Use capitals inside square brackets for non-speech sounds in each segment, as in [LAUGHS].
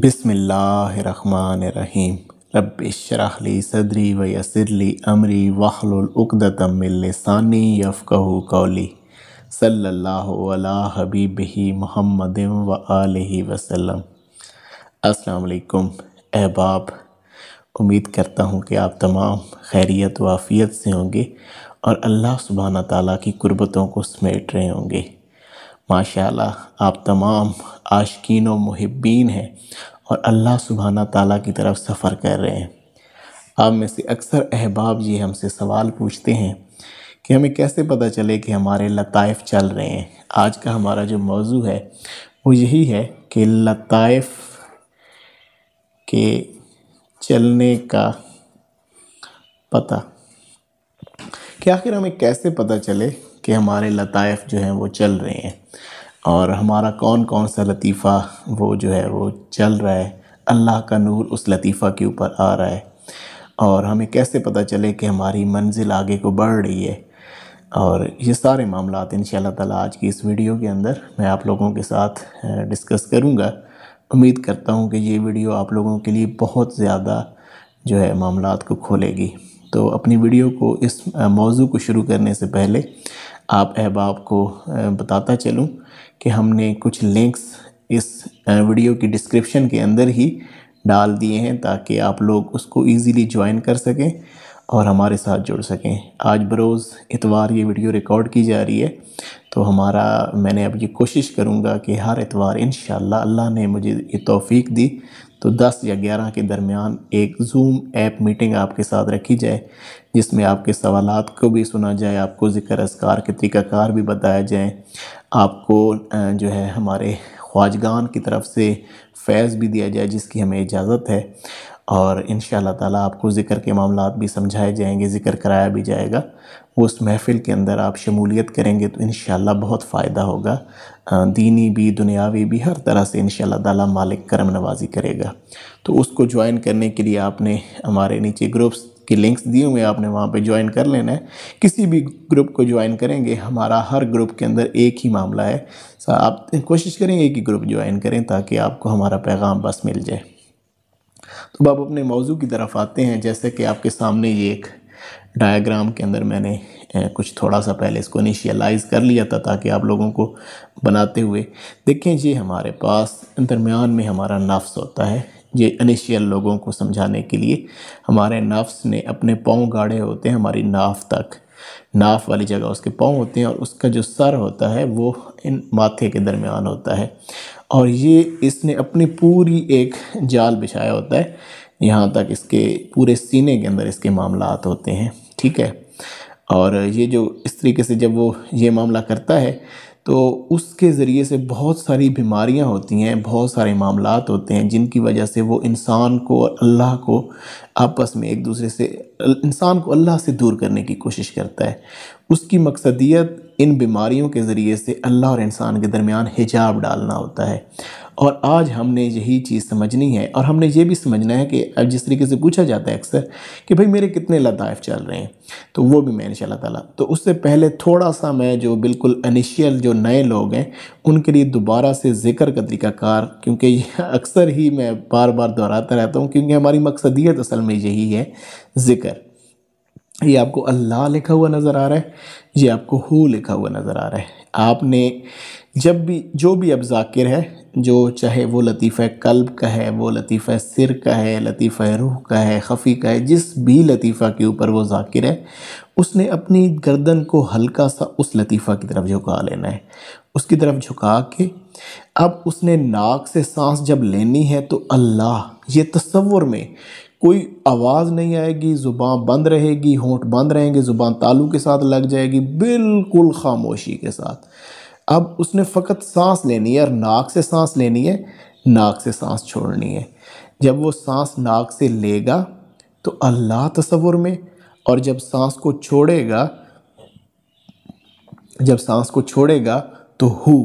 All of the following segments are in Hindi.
बिसमीम रबरहली सदरी वसरली अमरी वहलुलदानी यफ़ू कौली सल्ला हबीब ही महमद व वसलम असलकुम अहबाब उम्मीद करता हूँ कि आप तमाम खैरियत वाफ़ियत से होंगे और अल्लाह सुबहाना ताली की कुर्बतों को समेट रहे होंगे माशाल्लाह आप तमाम आशकिन व महब्बीन हैं और अल्लाह सुबहाना ताला की तरफ सफ़र कर रहे हैं आप में से अक्सर अहबाब ये हमसे सवाल पूछते हैं कि हमें कैसे पता चले कि हमारे लताइफ़ चल रहे हैं आज का हमारा जो मौजू है वो यही है कि लताइफ़ के चलने का पता कि आखिर हमें कैसे पता चले कि हमारे लताइफ़ जो हैं वो चल रहे हैं और हमारा कौन कौन सा लतीफ़ा वो जो है वो चल रहा है अल्लाह का नूर उस लतीफ़ा के ऊपर आ रहा है और हमें कैसे पता चले कि हमारी मंजिल आगे को बढ़ रही है और ये सारे मामला इन ताला आज की इस वीडियो के अंदर मैं आप लोगों के साथ डिस्कस करूँगा उम्मीद करता हूँ कि ये वीडियो आप लोगों के लिए बहुत ज़्यादा जो है मामला को खोलेगी तो अपनी वीडियो को इस मौजू को शुरू करने से पहले आप अहबाब को बताता चलूँ कि हमने कुछ लिंक्स इस वीडियो की डिस्क्रिप्शन के अंदर ही डाल दिए हैं ताकि आप लोग उसको इजीली ज्वाइन कर सकें और हमारे साथ जुड़ सकें आज बरोज़ इतवार ये वीडियो रिकॉर्ड की जा रही है तो हमारा मैंने अब ये कोशिश करूँगा कि हर इतवार इन अल्लाह ने मुझे ये तोफ़ी दी तो 10 या 11 के दरमियान एक जूम ऐप मीटिंग आपके साथ रखी जाए जिसमें आपके सवाल को भी सुना जाए आपको ज़िक्र असकार के तरीक़ाकार भी बताया जाए आपको जो है हमारे ख्वाजगान की तरफ से फैज़ भी दिया जाए जिसकी हमें इजाज़त है और इन ताला आपको ज़िक्र के मामला भी समझाए जाएंगे ज़िक्र कराया भी जाएगा उस महफ़िल के अंदर आप शमूलियत करेंगे तो इन बहुत फ़ायदा होगा दीनी भी दुनियावी भी हर तरह से इन ताला मालिक करम नवाजी करेगा तो उसको ज्वाइन करने के लिए आपने हमारे नीचे ग्रुप्स के लिंक्स दिए हुए आपने वहाँ पे ज्वाइन कर लेना है किसी भी ग्रुप को ज्वाइन करेंगे हमारा हर ग्रुप के अंदर एक ही मामला है आप कोशिश करें एक ही ग्रुप ज्वाइन करें ताकि आपको हमारा पैगाम बस मिल जाए तो अब अपने मौजू की तरफ आते हैं जैसे कि आपके सामने ये एक डायग्राम के अंदर मैंने कुछ थोड़ा सा पहले इसको इनिशियलाइज़ कर लिया था ताकि आप लोगों को बनाते हुए देखें ये हमारे पास दरमियान में हमारा नफ्स होता है ये इनिशियल लोगों को समझाने के लिए हमारे नफ्स ने अपने पाँव गाढ़े होते हैं हमारी नाफ तक नाफ वाली जगह उसके पाँव होते हैं और उसका जो सर होता है वो इन माथे के दरमियान होता है और ये इसने अपनी पूरी एक जाल बिछाया होता है यहाँ तक इसके पूरे सीने के अंदर इसके मामला होते हैं ठीक है और ये जो इस तरीके से जब वो ये मामला करता है तो उसके ज़रिए से बहुत सारी बीमारियां होती हैं बहुत सारे मामला होते हैं जिनकी वजह से वो इंसान को और अल्लाह को आपस में एक दूसरे से इंसान को अल्लाह से दूर करने की कोशिश करता है उसकी मकसदियत इन बीमारियों के ज़रिए से अल्लाह और इंसान के दरमियान हिजाब डालना होता है और आज हमने यही चीज़ समझनी है और हमने ये भी समझना है कि जिस तरीके से पूछा जाता है अक्सर कि भाई मेरे कितने लताइफ चल रहे हैं तो वो भी मैं इन तला तो उससे पहले थोड़ा सा मैं जो बिल्कुल अनिशियल जो नए लोग हैं उनके लिए दोबारा से जिक्र का तरीकाकार क्योंकि अक्सर ही मैं बार बार दोहराता रहता हूँ क्योंकि हमारी मकसदियत असल में यही है ज़िक्र ये आपको अल्लाह लिखा हुआ नज़र आ रहा है ये आपको हु लिखा हुआ नज़र आ रहा है आपने जब भी जो भी अब जाकिर है जो चाहे वो लतीफ़ कल्ब का है वो लतीफ़ सिर का है लतीफ़ रूह का है खफ़ी का है जिस भी लतीफ़ा के ऊपर वो जाकिर है उसने अपनी गर्दन को हल्का सा उस लतीफ़ा की तरफ झुका लेना है उसकी तरफ झुका के अब उसने नाक से सांस जब लेनी है तो अल्लाह ये तस्वुर में कोई आवाज़ नहीं आएगी ज़ुबान बंद रहेगी होंठ बंद रहेंगे ज़ुबान तालू के साथ लग जाएगी बिल्कुल खामोशी के साथ अब उसने फ़कत सांस लेनी है और नाक से सांस लेनी है नाक से सांस छोड़नी है जब वो सांस नाक से लेगा तो अल्लाह तस्वुर में और जब सांस को छोड़ेगा जब सांस को छोड़ेगा तो हु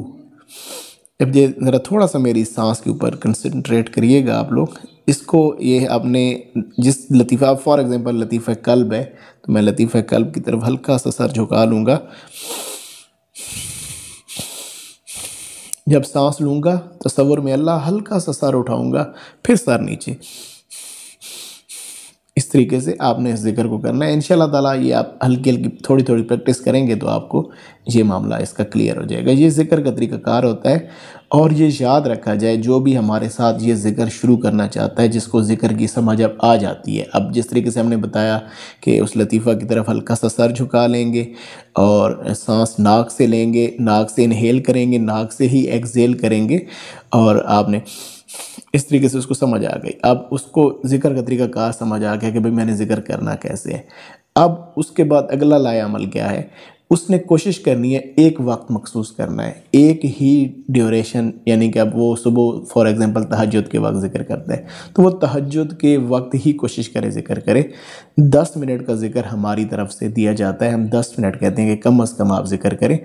अब ये ज़रा थोड़ा सा मेरी सांस के ऊपर कंसनट्रेट करिएगा आप लोग इसको ये आपने जिस लतीफ़ा फॉर एग्ज़ाम्पल लतीफ़ा कल्ब है तो मैं लतीफ़ कल्ब की तरफ हल्का सा सर झुका लूँगा जब सांस लूँगा तस्वुर में अल्लाह हल्का सा सर उठाऊँगा फिर सर नीचे इस तरीके से आपने इस जिक्र को करना है इन ताला ये आप हल्की हल्की थोड़ी थोड़ी प्रैक्टिस करेंगे तो आपको ये मामला इसका क्लियर हो जाएगा ये जिक्र का तरीकाकार होता है और ये याद रखा जाए जो भी हमारे साथ ये जिक्र शुरू करना चाहता है जिसको जिक्र की समझ अब आ जाती है अब जिस तरीके से हमने बताया कि उस लतीफ़ा की तरफ हल्का सा सर झुका लेंगे और सांस नाक से लेंगे नाक से इनहेल करेंगे नाक से ही एक्सेल करेंगे और आपने इस तरीके से उसको समझ आ गई अब उसको जिक्र का तरीका कहा समझ आ गया कि भाई मैंने जिक्र करना कैसे है अब उसके बाद अगला लाया अमल क्या है उसने कोशिश करनी है एक वक्त मखसूस करना है एक ही ड्यूरेशन यानी कि अब वो सुबह फॉर एग्ज़ाम्पल तहजद के वक्त जिक्र करते हैं तो वो तहजद के वक्त ही कोशिश करे जिक्र करे दस मिनट का जिक्र हमारी तरफ से दिया जाता है हम दस मिनट कहते हैं कि कम अज़ कम आप जिक्र करें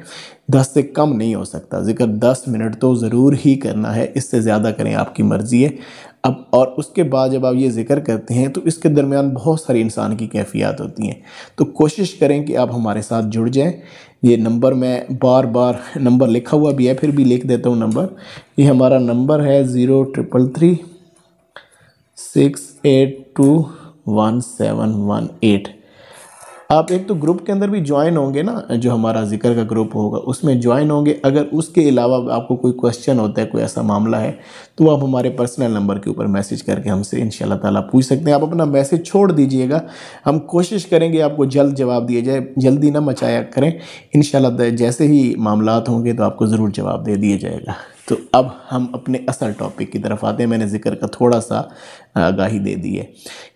दस से कम नहीं हो सकता जिक्र दस मिनट तो ज़रूर ही करना है इससे ज़्यादा करें आपकी मर्ज़ी है अब और उसके बाद जब आप ये जिक्र करते हैं तो इसके दरमियान बहुत सारी इंसान की कैफियत होती हैं तो कोशिश करें कि आप हमारे साथ जुड़ जाएं ये नंबर मैं बार बार नंबर लिखा हुआ भी है फिर भी लिख देता हूँ नंबर ये हमारा नंबर है zero triple three six eight two one seven one eight आप एक तो ग्रुप के अंदर भी ज्वाइन होंगे ना जो हमारा जिक्र का ग्रुप होगा उसमें ज्वाइन होंगे अगर उसके अलावा आपको कोई क्वेश्चन होता है कोई ऐसा मामला है तो आप हमारे पर्सनल नंबर के ऊपर मैसेज करके हमसे इन ताला पूछ सकते हैं आप अपना मैसेज छोड़ दीजिएगा हम कोशिश करेंगे आपको जल्द जवाब दिया जाए जल्दी ना मचाया करें इन जैसे ही मामला होंगे तो आपको ज़रूर जवाब दे दिया जाएगा तो अब हम अपने असल टॉपिक की तरफ आते हैं मैंने जिक्र का थोड़ा सा आगाही दे दी है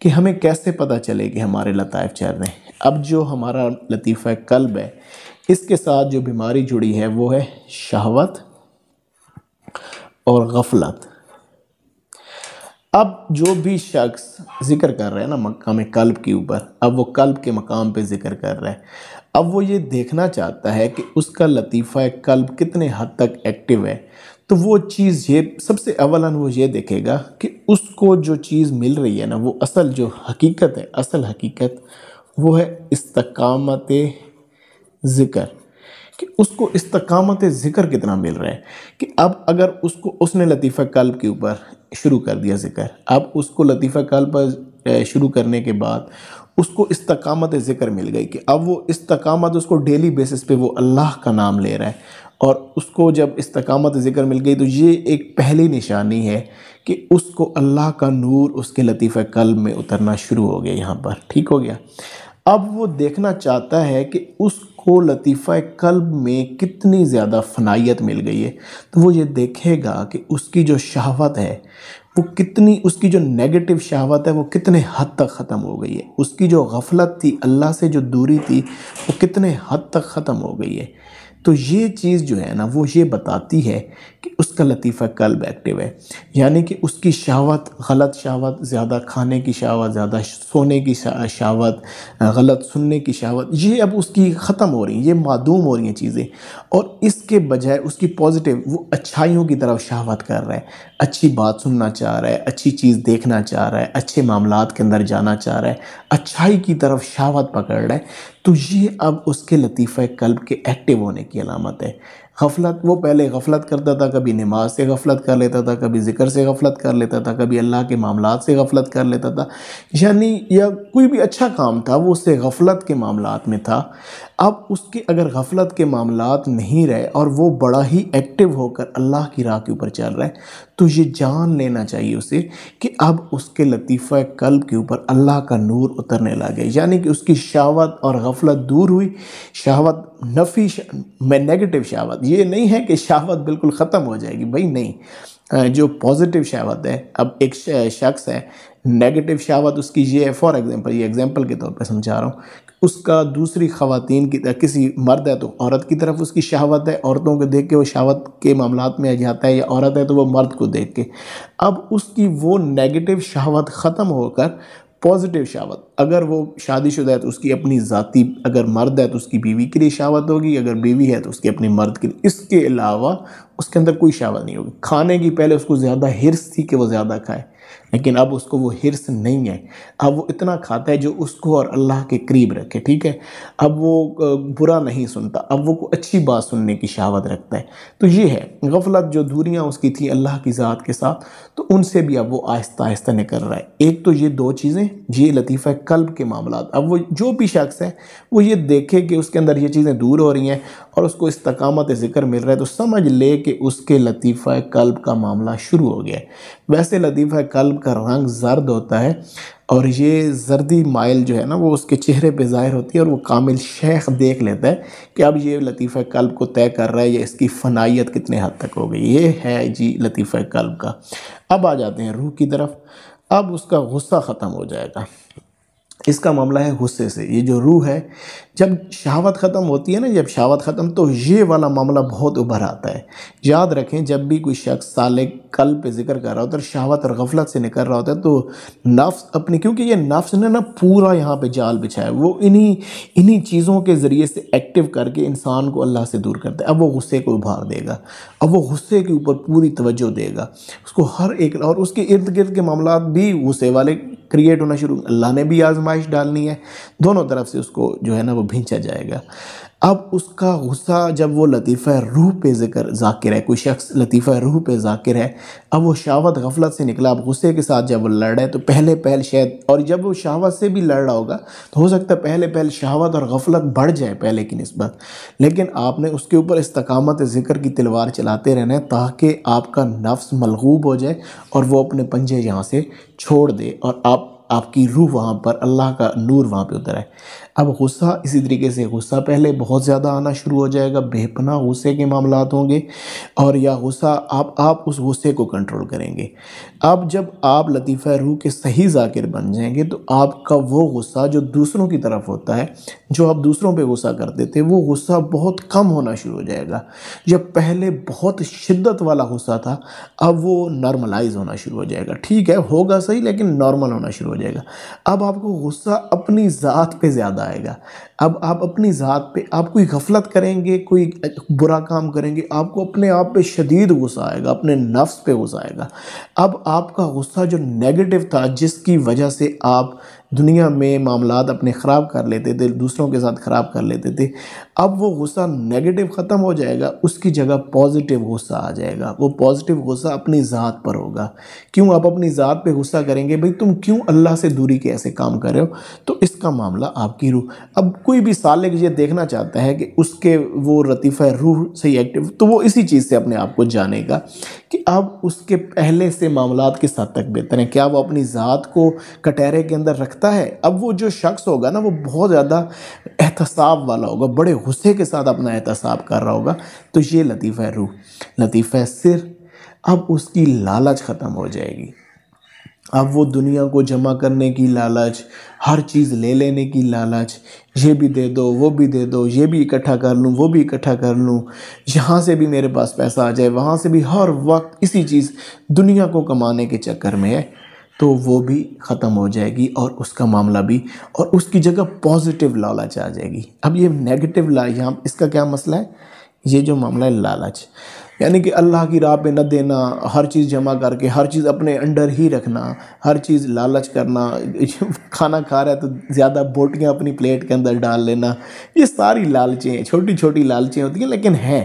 कि हमें कैसे पता चले कि हमारे लताइफ चल रहे हैं अब जो हमारा लतीफ़ा कल्ब है इसके साथ जो बीमारी जुड़ी है वो है शहवत और गफलत अब जो भी शख्स जिक्र कर रहा है ना मकाम कल्ब के ऊपर अब वो कल्ब के मकाम पे जिक्र कर रहा है अब वो ये देखना चाहता है कि उसका लतीफ़ा कल्ब कितने हद तक एक्टिव है तो वो चीज़ ये सबसे अवलन वो ये देखेगा कि उसको जो चीज़ मिल रही है ना वो असल जो हकीकत है असल हकीकत वो है इस्तकामत ज़िक्र कि उसको इस्तकामत ज़िक्र कितना मिल रहा है कि अब अगर उसको उसने लतीफ़ा कल्ब के ऊपर शुरू कर दिया ज़िक्र अब उसको लतीफ़ा कल्ब पर शुरू करने के बाद उसको इस्तकामत ज़िक्र मिल गई कि अब वो इस्तकामत उसको डेली बेसिस पे वो अल्लाह का नाम ले रहा है और उसको जब इस्तकामत ज़िक्र मिल गई तो ये एक पहली निशानी है कि उसको अल्लाह का नूर उसके लतीफ़ कल्ब में उतरना शुरू हो गया यहाँ पर ठीक हो गया अब वो देखना चाहता है कि उसको लतीफ़ा कल्ब में कितनी ज़्यादा फनाइत मिल गई है तो वो ये देखेगा कि उसकी जो शहावत है वो कितनी उसकी जो नेगेटिव शहावत है वो कितने हद तक ख़त्म हो गई है उसकी जो गफलत थी अल्लाह से जो दूरी थी वो कितने हद तक ख़त्म हो गई है तो ये चीज़ जो है ना वो ये बताती है कि उसका लतीफ़ा कल्ब एक्टिव है यानी कि उसकी शहावत गलत शहावत ज़्यादा खाने की शहावत ज़्यादा सोने की शहावत गलत सुनने की शहावत ये अब उसकी ख़त्म हो रही है ये मदूम हो रही हैं चीज़ें और इसके बजाय उसकी पॉजिटिव वो अच्छाइयों की तरफ शहावत कर रहा है अच्छी बात सुनना चाह रहा है अच्छी चीज़ देखना चाह रहा है अच्छे मामला के अंदर जाना चाह रहा है अच्छाई की तरफ शहावत पकड़ रहा है तो ये अब उसके लतीफ़ कल्ब के एक्टिव होने की अलामत है गफलत वो पहले गफलत करता था कभी नमाज से गफलत कर लेता था कभी ज़िक्र से गफलत कर लेता था कभी अल्लाह के मामला से गफलत कर लेता था यानी या कोई भी अच्छा काम था वो उससे गफलत के मामला में था अब उसके अगर गफलत के मामला नहीं रहे और वो बड़ा ही एक्टिव होकर अल्लाह की राह के ऊपर चल रहा है तो ये जान लेना चाहिए उसे कि अब उसके लतीफ़ा कल्ब के ऊपर अल्लाह का नूर उतरने लगे यानी कि उसकी शावत और गफलत दूर हुई शावत नफ़ी में नेगेटिव शावत ये नहीं है कि शावत बिल्कुल ख़त्म हो जाएगी भाई नहीं जो पॉजिटिव शावत है अब एक शख्स है नेगेटिव शावत उसकी ये है फॉर एग्ज़ाम्पल ये एग्ज़ाम्पल के तौर पे समझा रहा हूँ उसका दूसरी खातन की किसी मर्द है तो औरत की तरफ उसकी शहावत है औरतों को देख के वो शहावत के मामला में आ जाता है या औरत है तो वो मर्द को देख के अब उसकी वो नेगेटिव शहावत ख़त्म होकर पॉजिटिव शावत अगर वो शादीशुदा है तो उसकी अपनी ज़ाती अगर मर्द है तो उसकी बीवी के लिए शावत होगी अगर बीवी है तो उसके अपने मर्द के लिए इसके अलावा उसके अंदर कोई शावत नहीं होगी खाने की पहले उसको ज़्यादा हिरस थी कि वो ज़्यादा खाए लेकिन अब उसको वो हिरस नहीं है अब वो इतना खाता है जो उसको और अल्लाह के करीब रखे ठीक है अब वो बुरा नहीं सुनता अब वो अच्छी बात सुनने की शहावत रखता है तो ये है गफलत जो दूरियाँ उसकी थी अल्लाह की ज़ात के साथ तो उनसे भी अब वो आहिस्ता आहिस्ता निकल रहा है एक तो ये दो चीज़ें ये लतीफ़ा कल्ब के मामला अब वो जो भी शख्स है वो ये देखे कि उसके अंदर ये चीज़ें दूर हो रही हैं और उसको इस तकामत ज़िक्र मिल रहा है तो समझ ले कि उसके लतीफ़ा कल्ब का मामला शुरू हो गया है वैसे लतीफ़ा कल्ब का रंग जर्द होता है और ये जर्दी माइल जो है ना वो उसके चेहरे पे ज़ाहिर होती है और वो कामिल शेख देख लेता है कि अब ये लतीफ़ा कल्ब को तय कर रहा है या इसकी फ़नाइत कितने हद तक हो गई ये है जी लतीफ़ा कल्ब का अब आ जाते हैं रूह की तरफ अब उसका गुस्सा ख़त्म हो जाएगा इसका मामला है गुस्से से ये जो रूह है जब शहावत ख़त्म होती है ना जब शहावत ख़त्म तो ये वाला मामला बहुत उभर आता है याद रखें जब भी कोई शख्स साले कल पे जिक्र कर रहा होता है शहावत और गफलत से निकल रहा होता है तो नफ्स अपनी क्योंकि ये नफ्स ने ना पूरा यहाँ पे जाल बिछाया वो इन्हीं इन्हीं चीज़ों के ज़रिए से एक्टिव करके इंसान को अल्लाह से दूर करता है अब वो गुस्से को उभार देगा अब वो गुस्से के ऊपर पूरी तवज्जो देगा उसको हर एक और उसके इर्द गिर्द के मामला भी गुस्से वाले क्रिएट होना शुरू अल्लाह ने भी आजमाइश डालनी है दोनों तरफ से उसको जो है ना वो भींचा जाएगा अब उसका गुस्सा जब वो लतीफ़ा रूह पे जिक्र जाकिर है कोई शख्स लतीफ़ा रूह पे जाकिर है अब वो शावत गफलत से निकला अब गुस्से के साथ जब वो लड़ रहा है तो पहले पहल शायद और जब वो शावत से भी लड़ रहा होगा तो हो सकता है पहले पहल शावत और गफलत बढ़ जाए पहले की नस्बत लेकिन आपने उसके ऊपर इस्तकामत ज़िक्र की तलवार चलाते रहना है ताकि आपका नफ्स मलगूब हो जाए और वह अपने पंजे यहाँ से छोड़ दे और आप आपकी रूह वहाँ पर अल्लाह का नूर वहाँ पर उतर आए अब गुस्सा इसी तरीके से गुस्सा पहले बहुत ज़्यादा आना शुरू हो जाएगा बेपना गुस्से के मामला होंगे और या गुस्सा आप आप उस गुस्से को कंट्रोल करेंगे अब जब आप लतीफ़ा रूह के सही जाकिर बन जाएंगे तो आपका वो गुस्सा जो दूसरों की तरफ होता है जो आप दूसरों पे गुस्सा करते थे वो गुस्सा बहुत कम होना शुरू हो जाएगा जब पहले बहुत शिद्दत वाला गुस्सा था अब वो नॉर्मलाइज होना शुरू हो जाएगा ठीक है होगा सही लेकिन नॉर्मल होना शुरू हो जाएगा अब आपको गुस्सा अपनी ज़ात पे ज़्यादा आएगा अब आप अपनी ज़ात पे आप कोई गफलत करेंगे कोई बुरा काम करेंगे आपको अपने आप पे शदीद गुस्सा आएगा अपने नफ्स पे गुस्सा आएगा अब आपका गुस्सा जो नेगेटिव था जिसकी वजह से आप दुनिया में मामला अपने ख़राब कर लेते थे दूसरों के साथ ख़राब कर लेते थे अब वो गुस्सा नेगेटिव ख़त्म हो जाएगा उसकी जगह पॉजिटिव गुस्सा आ जाएगा वो पॉजिटिव गुस्सा अपनी ज़ात पर होगा क्यों आप अपनी ज़ात पे गुस्सा करेंगे भाई तुम क्यों अल्लाह से दूरी के ऐसे काम कर रहे हो तो इसका मामला आपकी रूह अब कोई भी साल ये देखना चाहता है कि उसके वो लतीफ़ा रूह सही एक्टिव तो वो इसी चीज़ से अपने आप को जानेगा कि अब उसके पहले से मामला के हद तक बेहतर हैं क्या वो अपनी ज़ात को कटहरे के अंदर रखता है अब वो जो शख्स होगा ना वो बहुत ज़्यादा एहतसाब वाला होगा बड़े गुस्से के साथ अपना एहतसाब कर रहा होगा तो ये लतीफ़ा रूह लतीफ़ा सिर अब उसकी लालच ख़त्म हो जाएगी अब वो दुनिया को जमा करने की लालच हर चीज़ ले लेने की लालच ये भी दे दो वो भी दे दो ये भी इकट्ठा कर लूँ वो भी इकट्ठा कर लूँ यहाँ से भी मेरे पास पैसा आ जाए वहाँ से भी हर वक्त इसी चीज़ दुनिया को कमाने के चक्कर में है तो वो भी ख़त्म हो जाएगी और उसका मामला भी और उसकी जगह पॉजिटिव लालच आ जाएगी अब ये नेगेटिव ला यहाँ इसका क्या मसला है ये जो मामला है लालच यानी कि अल्लाह की राह पे न देना हर चीज़ जमा करके हर चीज़ अपने अंडर ही रखना हर चीज़ लालच करना [LAUGHS] खाना खा रहा है तो ज़्यादा बोटियाँ अपनी प्लेट के अंदर डाल लेना ये सारी लालचें छोटी छोटी लालचें होती हैं लेकिन हैं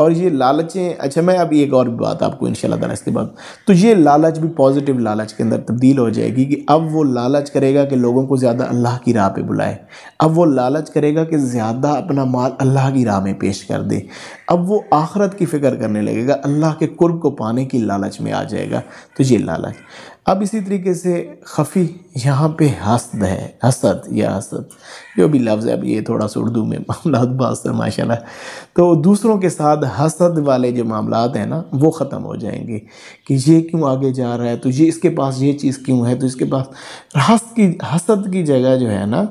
और ये लालचें अच्छा मैं अब एक और बात आपको इन शाला इसके बाद तो ये लालच भी पॉजिटिव लालच के अंदर तब्दील हो जाएगी कि अब वो लालच करेगा कि लोगों को ज़्यादा अल्लाह की राह पर बुलाए अब वो लालच करेगा कि ज़्यादा अपना माल अल्लाह की राह में पेश कर दे अब वो आखरत की फ़िक्र करने लगेगा अल्लाह के कुर्ब को पाने की लालच में आ जाएगा तो ये लालच अब इसी तरीके से खफ़ी यहाँ पे हसद है हसद या हसद जो भी लफ्ज़ है अब ये थोड़ा सा उर्दू में मामला बात है माशा तो दूसरों के साथ हसद वाले जो मामला हैं ना वो ख़त्म हो जाएंगे कि ये क्यों आगे जा रहा है तो ये इसके पास ये चीज़ क्यों है तो इसके पास हस की हसद की जगह जो है ना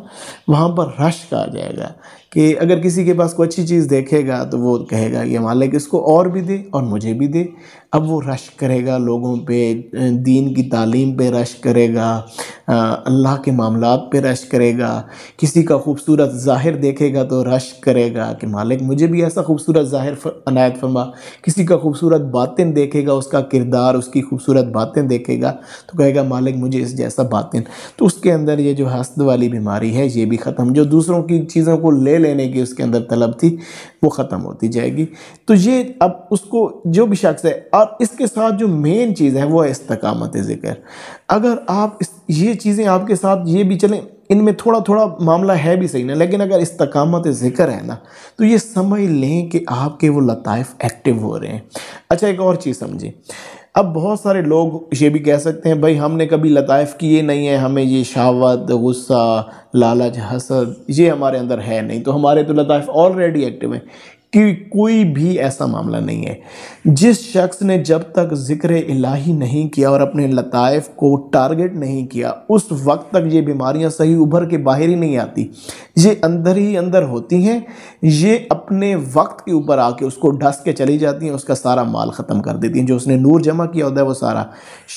वहाँ पर रश्क आ जाएगा कि अगर किसी के पास कोई अच्छी चीज़ देखेगा तो वो कहेगा कि मालिक इसको और भी दे और मुझे भी दे अब वो रश करेगा लोगों पे दीन की तालीम पे रश करेगा अल्लाह के मामला पे रश करेगा किसी का खूबसूरत ज़ाहिर देखेगा तो रश करेगा कि मालिक मुझे भी ऐसा खूबसूरत ज़ाहिर अनायत फरमा किसी का खूबसूरत बातें देखेगा उसका किरदार उसकी खूबसूरत बातें देखेगा तो कहेगा मालिक मुझे इस जैसा बातें तो उसके अंदर ये जो हस्त वाली बीमारी है ये भी ख़त्म जो दूसरों की चीज़ों को ले लेने की उसके अंदर तलब थी वो ख़त्म होती जाएगी तो ये अब उसको जो भी शख्स है और इसके साथ जो मेन चीज़ है वो है इस्तकामत ज़िक्र अगर आप इस ये चीज़ें आपके साथ ये भी चलें इनमें थोड़ा थोड़ा मामला है भी सही ना लेकिन अगर इस्तकामत ज़िक्र है ना तो ये समझ लें कि आपके वो लताइफ एक्टिव हो रहे हैं अच्छा एक और चीज़ समझिए अब बहुत सारे लोग ये भी कह सकते हैं भाई हमने कभी लताइफ़ किए नहीं है हमें ये शावत गुस्सा लालच हसद ये हमारे अंदर है नहीं तो हमारे तो लताइफ़ ऑलरेडी एक्टिव हैं कि कोई भी ऐसा मामला नहीं है जिस शख्स ने जब तक ज़िक्र इलाही नहीं किया और अपने लताइफ को टारगेट नहीं किया उस वक्त तक ये बीमारियां सही उभर के बाहर ही नहीं आती ये अंदर ही अंदर होती हैं ये अपने वक्त के ऊपर आके उसको ढस के चली जाती हैं उसका सारा माल ख़त्म कर देती हैं जो उसने नूर जमा किया होता है वो सारा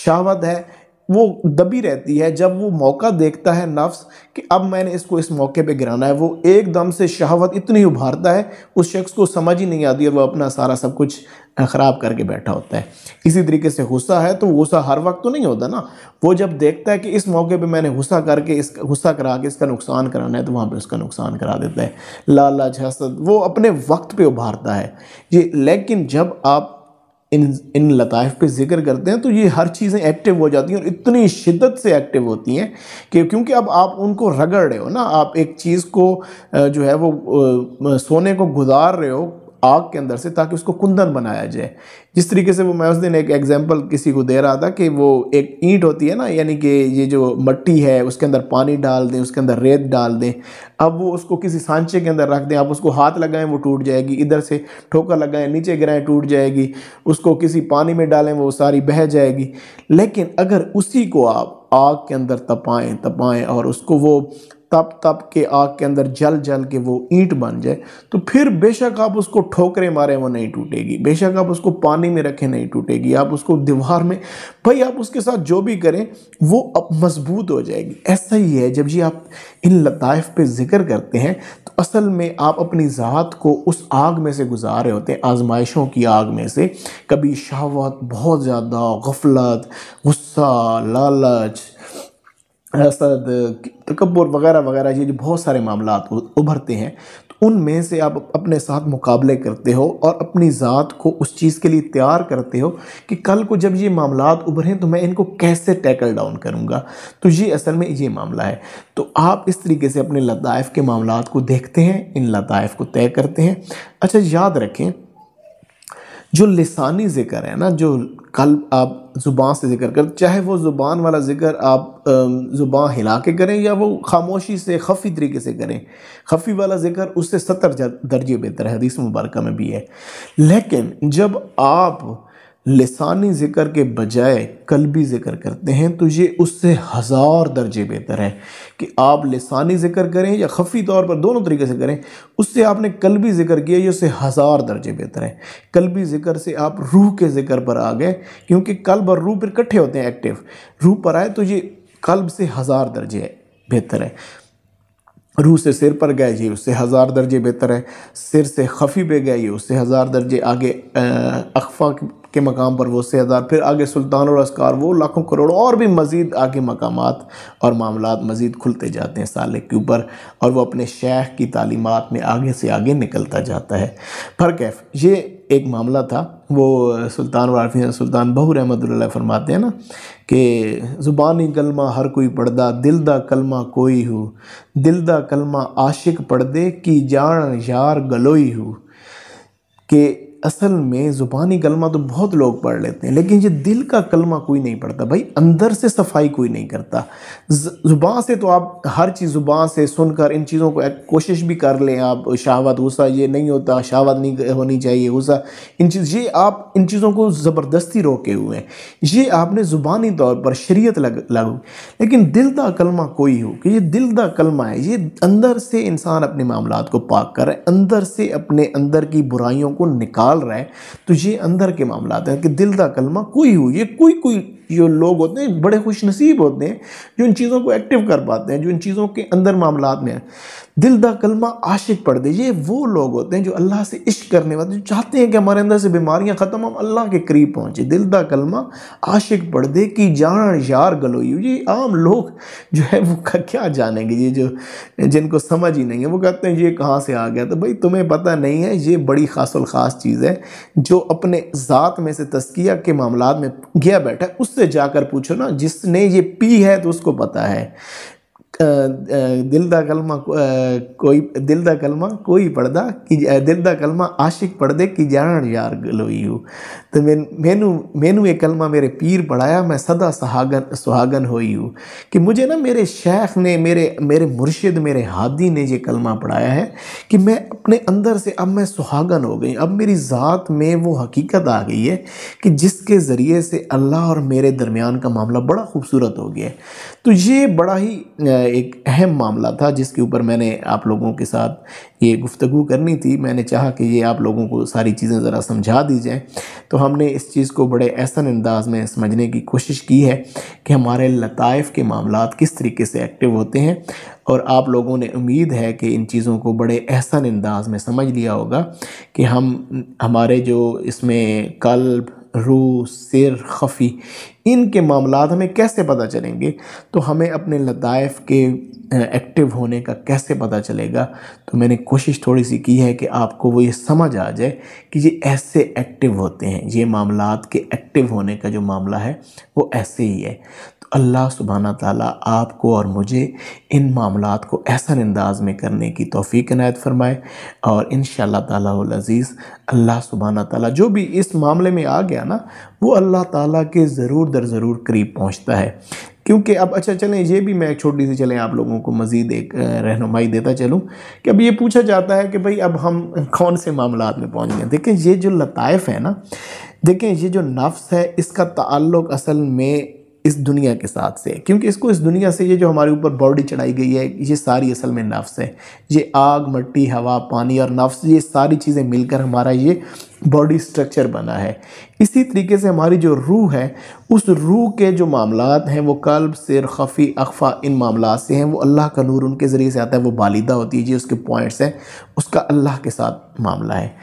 शावत है वो दबी रहती है जब वो मौका देखता है नफ्स कि अब मैंने इसको इस मौके पे गिराना है वो एकदम से शहावत इतनी उभारता है उस शख्स को समझ ही नहीं आती और वो अपना सारा सब कुछ ख़राब करके बैठा होता है इसी तरीके से गुस्सा है तो गुस्सा हर वक्त तो नहीं होता ना वो जब देखता है कि इस मौके पे मैंने गुस्सा करके इस गुस्सा करा के इसका नुकसान कराना है तो वहाँ पर उसका नुकसान करा देता है लाला हसद वो अपने वक्त पर उभारता है ये लेकिन जब आप इन इन लताइफ पे जिक्र करते हैं तो ये हर चीज़ें एक्टिव हो जाती हैं और इतनी शिद्दत से एक्टिव होती हैं कि क्योंकि अब आप उनको रगड़ रहे हो ना आप एक चीज़ को जो है वो सोने को गुजार रहे हो आग के अंदर से ताकि उसको कुंदन बनाया जाए जिस तरीके से वो मैं उस दिन एक एग्जाम्पल किसी को दे रहा था कि वो एक ईंट होती है ना यानी कि ये जो मट्टी है उसके अंदर पानी डाल दें उसके अंदर रेत डाल दें अब वो उसको किसी सांचे के अंदर रख दें आप उसको हाथ लगाएं वो टूट जाएगी इधर से ठोकर लगाएं नीचे गिराएं टूट जाएगी उसको किसी पानी में डालें वो सारी बह जाएगी लेकिन अगर उसी को आप आग के अंदर तपाएं तपाएं और उसको वो तप तप के आग के अंदर जल जल के वो ईंट बन जाए तो फिर बेशक आप उसको ठोकरें मारें वो नहीं टूटेगी बेशक आप उसको पानी में रखें नहीं टूटेगी आप उसको दीवार में भाई आप उसके साथ जो भी करें वो अब मजबूत हो जाएगी ऐसा ही है जब जी आप इन लताइफ पे जिक्र करते हैं तो असल में आप अपनी ज़ात को उस आग में से गुजार रहे होते हैं आजमाइशों की आग में से कभी शहावत बहुत ज़्यादा गफलत गुस्सा लालच असद तकबर वगैरह वगैरह ये जो बहुत सारे मामला उभरते हैं तो उनमें से आप अपने साथ मुकाबले करते हो और अपनी ज़ात को उस चीज़ के लिए तैयार करते हो कि कल को जब ये मामला उभरें तो मैं इनको कैसे टैकल डाउन करूँगा तो ये असल में ये मामला है तो आप इस तरीके से अपने लताइफ के मामला को देखते हैं इन लताइफ को तय करते हैं अच्छा याद रखें जो लसानी ज़िक्र है ना जो कल आप ज़ुबान से जिक्र कर चाहे वो ज़ुबान वाला जिक्र आप ज़ुबान हिला के करें या वो खामोशी से खफ़ी तरीके से करें खफ़ी वाला जिक्र उससे सत्तर दर्जे बेहतर है हदीस मुबारक में भी है लेकिन जब आप लसानी ज़िक्र के बजाय कलबी ज़िक्र करते हैं तो ये उससे हज़ार दर्जे बेहतर है कि आप लसानी ज़िक्र करें या खफी तौर पर दोनों तरीके से करें उससे आपने कलबी ज़िक्र किया ये उससे हज़ार दर्जे बेहतर है कलबी ज़िक्र से आप रूह के ज़िक्र पर आ गए क्योंकि कल्ब और रूह पर इकट्ठे होते हैं एक्टिव रूह पर आए तो ये कल्ब से हज़ार दर्जे बेहतर है रूह से सिर पर गए ये उससे हज़ार दर्जे बेहतर है सिर से खफी पे गए ये उससे हज़ार दर्जे आगे अखफा के मकाम पर वो से हज़ार फिर आगे सुल्तान और असकार वो लाखों करोड़ों और भी मज़ीद आगे मकाम और मामला मज़ीद खुलते जाते हैं साले के ऊपर और वह अपने शेख की तालीमत में आगे से आगे निकलता जाता है फर कैफ ये एक मामला था वो सुल्तान वारफी सुल्तान बहू रहमत फरमाते हैं ना कि ज़ुबानी कलमा हर कोई पढ़दा दिल दा कलमा कोई हो दिल दा कलमा आशिक दे की जान यार गलोई हो कि असल में ज़ुबानी कलमा तो बहुत लोग पढ़ लेते हैं लेकिन ये दिल का कलमा कोई नहीं पढ़ता भाई अंदर से सफाई कोई नहीं करता ज़ुबान से तो आप हर चीज़ ज़ुबान से सुनकर इन चीज़ों को कोशिश भी कर लें आप शहावत गुस्सा ये नहीं होता शहावत नहीं होनी चाहिए गुस्सा इन चीज़ ये आप इन चीज़ों को ज़बरदस्ती रोके हुए हैं ये आपने ज़ुबानी तौर पर शरीयत लग लागू लेकिन दिल का कलमा कोई हो कि ये दिल का कलमा है ये अंदर से इंसान अपने मामला को पाक कर अंदर से अपने अंदर की बुराइयों को निकाल डाल रहे हैं तो ये अंदर के मामला हैं कि दिल का कलमा कोई हो ये कोई कोई जो लोग होते हैं बड़े खुश नसीब होते हैं जो इन चीज़ों को एक्टिव कर पाते हैं जो इन चीज़ों के अंदर मामला में है दिल दा कलमा आशिक पढ़ दे ये वो लोग होते हैं जो अल्लाह से इश्क करने वाले जो चाहते हैं कि हमारे अंदर से बीमारियां ख़त्म हम अल्लाह के करीब पहुँचे दिल दा कलमा आशिक पढ़ दे कि जान यार गलोई ये आम लोग जो है वो क्या जानेंगे ये जो जिनको समझ ही नहीं है वो कहते हैं ये कहाँ से आ गया तो भाई तुम्हें पता नहीं है ये बड़ी ख़ास चीज़ है जो अपने ज़ात में से तस्किया के मामला में गया बैठा है उस उससे जाकर पूछो ना जिसने ये पी है तो उसको पता है दिल कोई दिल ਕਲਮਾ ਕੋਈ ਦਿਲ ਦਾ ਕਲਮਾ ਕੋਈ ਪੜਦਾ ਕਿ ਦਿਲ ਦਾ ਕਲਮਾ ਆਸ਼ਿਕ यार ਕਿ ਜਾਣਨ तो ਗਲੋਈਓ मैनू मैनू ये कलमा मेरे पीर पढ़ाया मैं सदा सुहागन सुहागन ਸੁਹਾਗਨ हूँ कि मुझे ना मेरे शेख ने मेरे मेरे मुर्शिद मेरे हादी ने ये कलमा पढ़ाया है कि मैं अपने अंदर से अब मैं सुहागन हो गई अब मेरी ज़ात में वो हकीकत आ गई है कि जिसके ज़रिए से अल्लाह और मेरे दरमियान का मामला बड़ा खूबसूरत हो गया है तो ये बड़ा ही एक अहम मामला था जिसके ऊपर मैंने आप लोगों के साथ ये गुफ्तगु करनी थी मैंने चाहा कि ये आप लोगों को सारी चीज़ें ज़रा समझा दी जाएँ तो हमने इस चीज़ को बड़े ऐसा अंदाज में समझने की कोशिश की है कि हमारे लताइफ के मामला किस तरीके से एक्टिव होते हैं और आप लोगों ने उम्मीद है कि इन चीज़ों को बड़े एहसन अंदाज में समझ लिया होगा कि हम हमारे जो इसमें कल्ब रू सिर खफ़ी इनके मामला हमें कैसे पता चलेंगे तो हमें अपने लताइफ के एक्टिव होने का कैसे पता चलेगा तो मैंने कोशिश थोड़ी सी की है कि आपको वो ये समझ आ जाए कि ये ऐसे एक्टिव होते हैं ये मामला के एक्टिव होने का जो मामला है वो ऐसे ही है तो अल्लाह सुबहाना ताली आपको और मुझे इन मामला को एहसन अंदाज में करने की तोफ़ी नायत फरमाए और इन तज़ीज़ अल्लाह सुबहाना ताली जो भी इस मामले में आ गया ना वो अल्लाह ताली के ज़रूर दर ज़रूर करीब पहुँचता है क्योंकि अब अच्छा चलें ये भी मैं एक छोटी सी चलें आप लोगों को मज़ीद एक रहनुमाई देता चलूँ कि अब ये पूछा जाता है कि भाई अब हम कौन से मामला में पहुँच गए देखें ये जो लताइफ़ है ना देखें ये जो नफ्स है इसका ताल्लुक असल में इस दुनिया के साथ से क्योंकि इसको इस दुनिया से ये जो हमारे ऊपर बॉडी चढ़ाई गई है ये सारी असल में नफ्स है ये आग मट्टी हवा पानी और नफ्स ये सारी चीज़ें मिलकर हमारा ये बॉडी स्ट्रक्चर बना है इसी तरीके से हमारी जो रूह है उस रूह के जो मामला हैं वो कल्ब सिर खफ़ी अखफ़ा इन मामला से हैं वो अल्लाह का नूर उनके ज़रिए से आता है वो बालिदा होती है जी उसके पॉइंट्स हैं उसका अल्लाह के साथ मामला है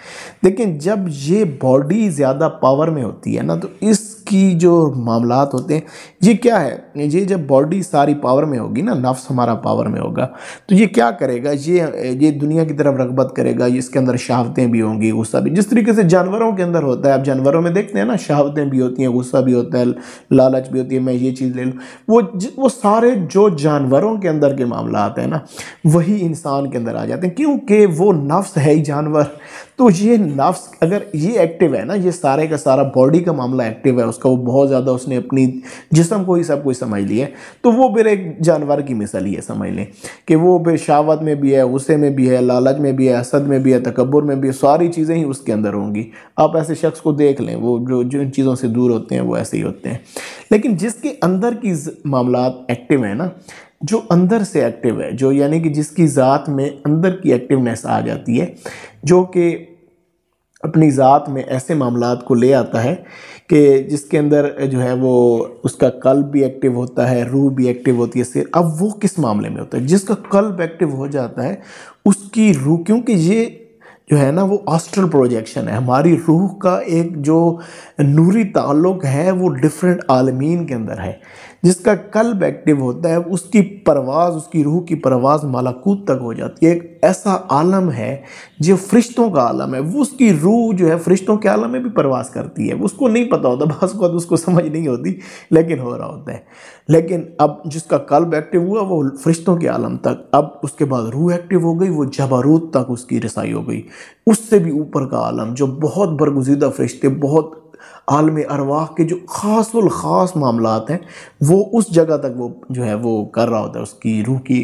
लेकिन जब ये बॉडी ज़्यादा पावर में होती है ना तो इस की जो मामला होते हैं ये क्या है ये जब बॉडी सारी पावर में होगी ना नफ्स हमारा पावर में होगा तो ये क्या करेगा ये ये दुनिया की तरफ रगबत करेगा इसके अंदर शहावतें भी होंगी गुस्सा भी जिस तरीके से जानवरों के अंदर होता है आप जानवरों में देखते हैं ना शहावतें भी होती हैं गुस्सा भी होता है लालच भी होती है मैं ये चीज़ ले लूँ वो वो सारे जो जानवरों के अंदर के मामला हैं ना वही इंसान के अंदर आ जाते हैं क्योंकि वो नफ्स है ही जानवर तो ये नफ्स अगर ये एक्टिव है ना ये सारे का सारा बॉडी का मामला एक्टिव है उसका उसका वो बहुत ज़्यादा उसने अपनी जिसम को ही सब कुछ समझ लिया तो वो फिर एक जानवर की मिसाल ही है समझ लें कि वो फिर शावत में भी है गुस्से में भी है लालच में भी है असद में भी है तकबर में भी है सारी चीज़ें ही उसके अंदर होंगी आप ऐसे शख्स को देख लें वो जो जिन चीज़ों से दूर होते हैं वो ऐसे ही होते हैं लेकिन जिसके अंदर की मामला एक्टिव हैं ना जो अंदर से एक्टिव है जो यानी कि जिसकी ज़ात में अंदर की एक्टिवनेस आ जाती है जो कि अपनी ज़ात में ऐसे मामला को ले आता है कि जिसके अंदर जो है वो उसका कल्ब भी एक्टिव होता है रूह भी एक्टिव होती है सिर अब वो किस मामले में होता है जिसका कल्ब एक्टिव हो जाता है उसकी रूह क्योंकि ये जो है ना वो ऑस्ट्रल प्रोजेक्शन है हमारी रूह का एक जो नूरी ताल्लुक है वो डिफरेंट आलमीन के अंदर है जिसका कल्ब एक्टिव होता है उसकी परवाज़ उसकी रूह की परवाज़ मालाकूत तक हो जाती है एक ऐसा आलम है जो फरिश्तों का आलम है वो उसकी रूह जो है फरिश्तों के आलम में भी परवास करती है उसको नहीं पता होता बस को तो उसको समझ नहीं होती लेकिन हो रहा होता है लेकिन अब जिसका कल्ब एक्टिव हुआ वो फरिश्तों के आलम तक अब उसके बाद रूह एक्टिव हो गई वो जबारूत तक उसकी रसाई हो गई उससे भी ऊपर का आलम जो बहुत बरगुजीदा फरिश्ते बहुत आलम अरवाह के जो खासुल ख़ास मामला हैं वो उस जगह तक वो जो है वो कर रहा होता है उसकी रूह की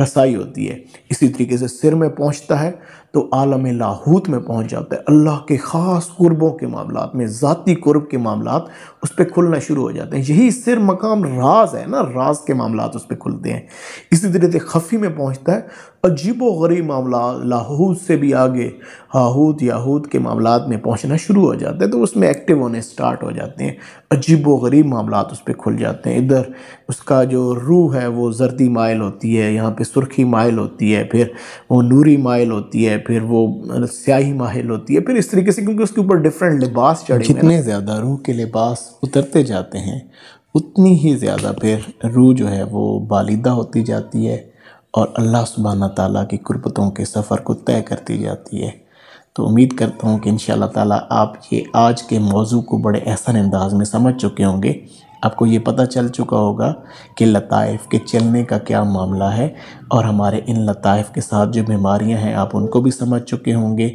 रसाई होती है इसी तरीके से सिर में पहुँचता है तो आलम लाहूत में पहुंच जाता है अल्लाह के ख़ास कुर्बों के मामला में ज़ाती कुर्ब के मामला उस पर खुलना शुरू हो जाते हैं यही सिर मकाम राज है ना राज के मामला उस पर खुलते हैं इसी तरह से खफ़ी में पहुंचता है अजीब व गरीब मामला लाहूत से भी आगे हाहूत याहूत के मामला में पहुँचना शुरू हो जाता है तो उसमें एक्टिव होने स्टार्ट हो जाते हैं अजीब व गरीब मामला उस पर खुल जाते हैं इधर उसका जो रूह है वो जर्दी माइल होती है यहाँ पर सुरखी माइल होती है फिर वो नूरी माइल होती है फिर वो स्याही माहिल होती है फिर इस तरीके से क्योंकि उसके ऊपर डिफरेंट लिबास चढ़े जितने ज़्यादा रूह के लिबास उतरते जाते हैं उतनी ही ज़्यादा फिर रूह जो है वो बालिदा होती जाती है और अल्लाह सुबहाना ताली की कुर्बतों के सफ़र को तय करती जाती है तो उम्मीद करता हूँ कि इन ताला आप ये आज के मौजू को बड़े एहसन अंदाज में समझ चुके होंगे आपको ये पता चल चुका होगा कि लताइफ के चलने का क्या मामला है और हमारे इन लताइफ के साथ जो बीमारियां हैं आप उनको भी समझ चुके होंगे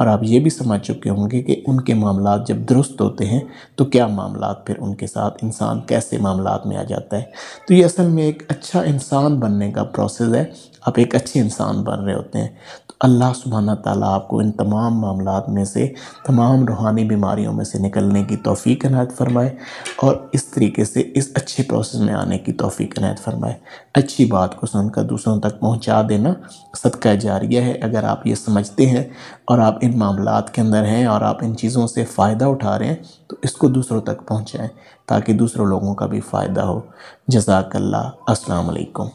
और आप ये भी समझ चुके होंगे कि उनके मामला जब दुरुस्त होते हैं तो क्या मामला फिर उनके साथ इंसान कैसे मामला में आ जाता है तो ये असल में एक अच्छा इंसान बनने का प्रोसेस है आप एक अच्छे इंसान बन रहे होते हैं अल्लाह सुबहाना तला आपको इन तमाम मामला में से तमाम रूहानी बीमारियों में से निकलने की तोफ़ी अनायत फ़रमाए और इस तरीके से इस अच्छे प्रोसेस में आने की तोफ़ी अनायत फ़रमाए अच्छी बात को सुनकर दूसरों तक पहुँचा देना सदका जारिया है अगर आप ये समझते हैं और आप इन मामला के अंदर हैं और आप इन चीज़ों से फ़ायदा उठा रहे हैं तो इसको दूसरों तक पहुँचाएँ ताकि दूसरों लोगों का भी फ़ायदा हो जजाकल्ला असलकुम